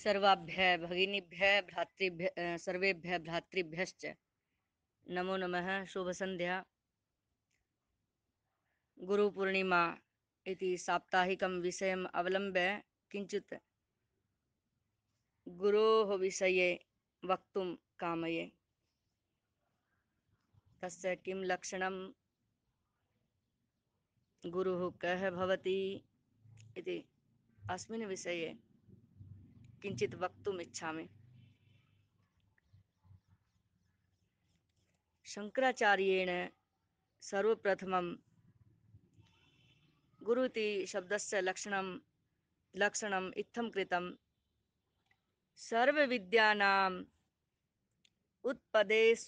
सर्वाभ्य भगिनीभ्य भ्रातृभ्य सर्वेभ्य भ्रातृभ्यश्च नमो नमः शुभसन्ध्या गुरुपूर्णिमा इति साप्ताहिकं विषयम् अवलम्ब्य किञ्चित् गुरोः विषये वक्तुं कामये तस्य किं लक्षणं गुरुः कः भवति इति अस्मिन् विषये किंचित वक्तुम इच्छा में शंकराचार्येण सर्वप्रथमं गुरु इति शब्दस्य लक्षण लक्षणम् इत्थं कृतं सर्वविद्यानाम् उत्पदेश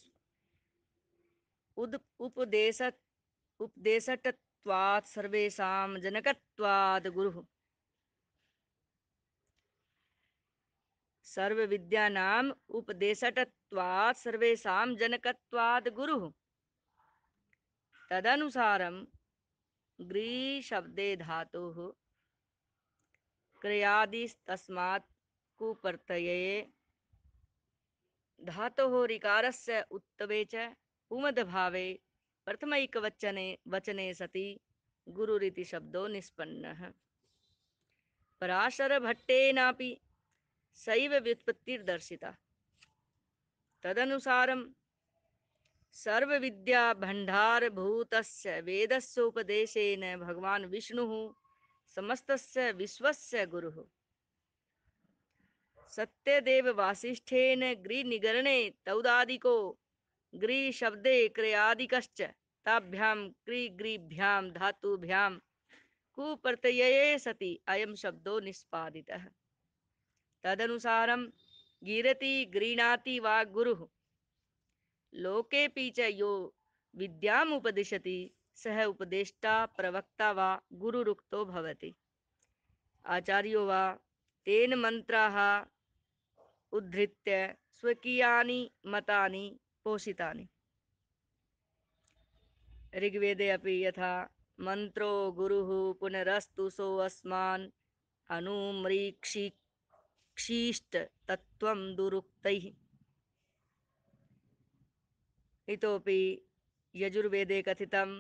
उद उपदेश उपदेशटत्वात् सर्वेषां जनकत्वात् गुरुः सर्वविद्यानाम उपदेशटत्वात् सर्वेषां जनकत्वात् गुरुः तदनुसारं ग्रीशब्दे धातुः क्रयादिस्तस्मात् कुप्रत्यये धातोः ऋकारस्य उत्तवे च उमदभावे प्रथमैकवचने वचने सति गुरुरिति शब्दो निष्पन्नः पराशरभट्टेनापि सैव व्युत्पत्तिर्दर्शिता सर्व विद्या भंडार तदनुसारं सर्वविद्याभण्डारभूतस्य वेदस्योपदेशेन भगवान् विष्णुः समस्तस्य विश्वस्य गुरु गुरुः सत्यदेववासिष्ठेन ग्रीनिगरणे तौदादिको ग्रीशब्दे क्रयादिकश्च ताभ्यां क्रीग्रीभ्यां धातुभ्यां कुप्रत्यये सति अयं शब्दो निष्पादितः तदनुसारं गिरति गृह्णाति वा गुरुः लोकेऽपि च यो विद्याम् उपदिशति सः उपदेष्टा प्रवक्ता वा गुरुरुक्तो भवति आचार्यो वा तेन मन्त्राः उद्धृत्य स्वकीयानि मतानि पोषितानि ऋग्वेदे अपि यथा मन्त्रो गुरुः पुनरस्तु सोऽस्मान् अनुम्रीक्षि क्षीष्ट तत्व दुरुक्तैः इतोपि यजुर्वेदे कथितं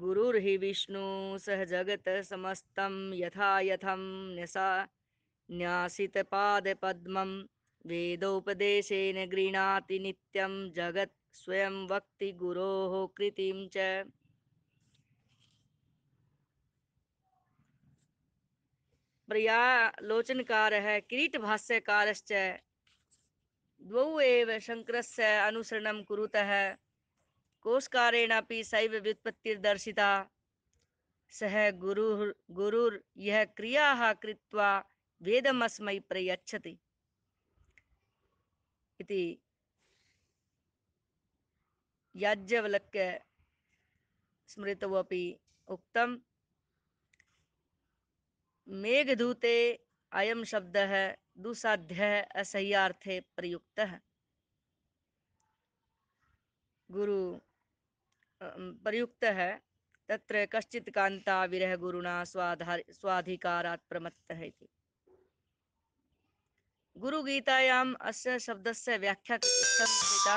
गुरुर्हि विष्णु सह जगत यथा यथं न्यसा न्यासितपादपद्मं वेदोपदेशेन गृह्णाति नित्यं जगत् स्वयं वक्ति गुरो कृतिं च है प्रयालोचनकारः किरीटभाष्यकारश्च द्वौ शंकर अनुसरण कुरुत है कोशकारेणापि शैव व्युत्पत्तिर्दर्शिता सह गुरु गुरु यह क्रिया कृत्वा वेदमस्मय प्रयच्छति इति याज्ञवल्क्य स्मृतवपि अपि उक्तम् मेघदूते अयम शब्द है दुसाध्याय असह्यार्थे प्रयुक्त है गुरु अं, प्रयुक्त है तत्र कश्चित कांता विरह गुरुना स्वाधार स्वाधिकारात् प्रमत्तः गुरु गीतायाम अस्य शब्दस्य व्याख्या कृता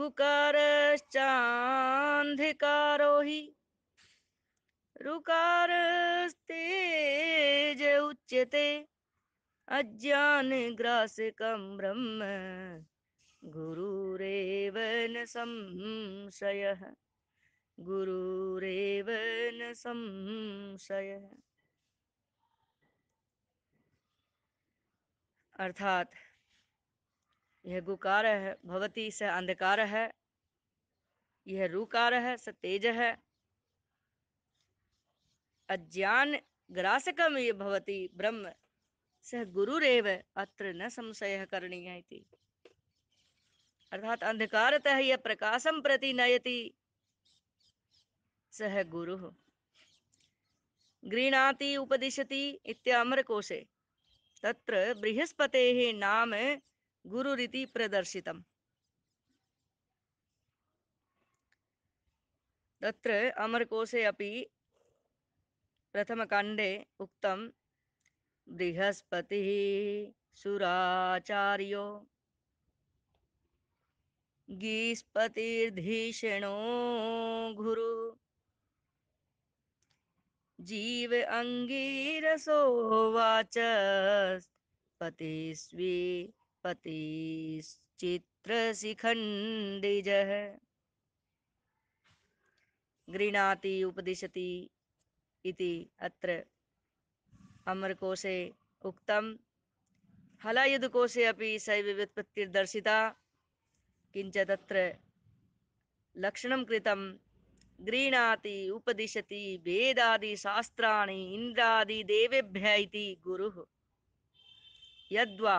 गुकारश्चान्धिकारो हि ऋकारस्ते ज उच्यते अज्ञानग्रासकं ब्रह्म गुरुरेव न संशयः गुरुरेव न संशयः अर्थात यह गुकार है भवती स अंधकार है यह रूकार है सतेज है अज्ञान ग्रासकम ये भवति ब्रह्म सह गुरुरेव अत्र न संशय करणीय इति अर्थात अंधकारतः यह प्रकाशम प्रति नयति सह गुरु गृणाति उपदिशति इत्याम्रकोशे तत्र बृहस्पतेः नाम गुरुरिति प्रदर्शितम् तत्र अमरकोशे अपि प्रथमकाण्डे उक्तं बृहस्पतिः सुराचार्यो गीस्पतिर्धीषणो गुरु जीव अङ्गीरसोवाच पतिस्वी पतिश्चित्रशिखण्डिजः गृह्णाति उपदिशति इति अत्र अमरकोशे उक्तं हलायुधकोशे सैव व्युत्पत्तिर्दर्शिता किंच तत्र लक्षण कृतं ग्रीणाति उपदिशति वेदादि शास्त्राणि इंद्रादि देवेभ्य इति गुरुः यद्वा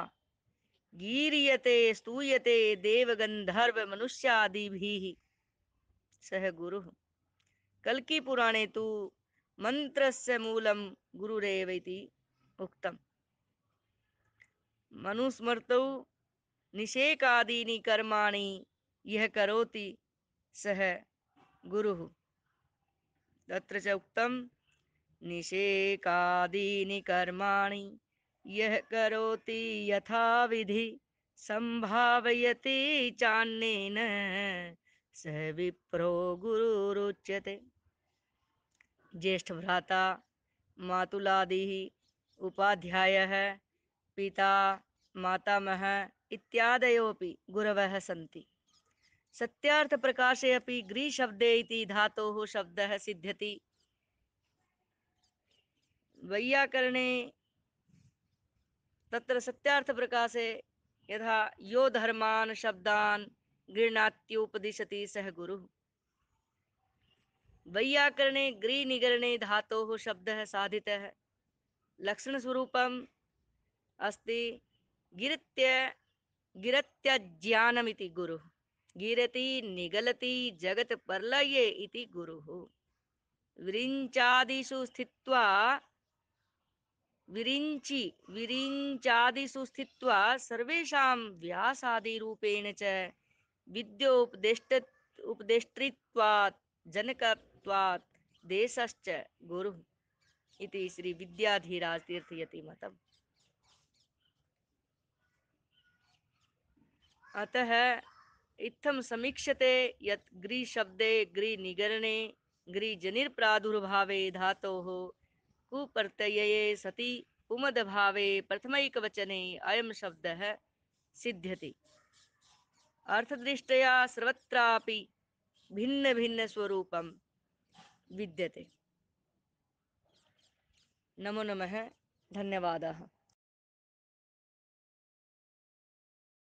गीर्यते स्तूयते देवगंधर्व मनुष्यादि भी देवगन्धर्वमनुष्यादिभिः सः गुरुः पुराणे तु मंत्र मूलं गुरुरेव इति मनुस्मृत निषेकादी निषेकादीनि कर्माणि यः करोति सः गुरुः तत्र च उक्तं निषेकादीनि कर्माणि यः करोति यथाविधि स विप्रो गुरुरुच्यते ज्येष्ठ भ्राता मातुलादि उपाध्याय पिता मातामहः इत्यादयोपि गुरवः सन्ति सत्यार्थप्रकाशे अपि ग्रीशब्दे इति धातोः शब्द सिद्ध्यति वैयाकरणे तत्र प्रकाशे यथा यो धर्मान शब्दान गृह्णात्योपदिशति सह गुरु वैयाकरणे ग्री ग्रीनिगरणे धातोः शब्दः साधितः लक्षणस्वरूपम् अस्ति गिरत्य गिरत्यज्ञानमिति गुरुः गिरति निगलति जगत्पर्लये इति गुरुः विरिञ्चादिषु स्थित्वा विरिञ्चि विरिञ्चादिषु स्थित्वा सर्वेषां व्यासादिरूपेण च विद्योपदेष्ट उपदेष्टृत्वात् जनक तत्त्वात् देशश्च गुरुः इति श्रीविद्याधीराज तीर्थयति मतम् अतः इत्थम समीक्षते यत् ग्रीशब्दे ग्रीनिगरणे ग्रीजनिर्प्रादुर्भावे धातोः कुप्रत्यये सति पुमदभावे प्रथमैकवचने अयं शब्दः सिद्ध्यति अर्थदृष्ट्या सर्वत्रापि भिन्नभिन्नस्वरूपं विद्यते नमो नमः धन्यवादः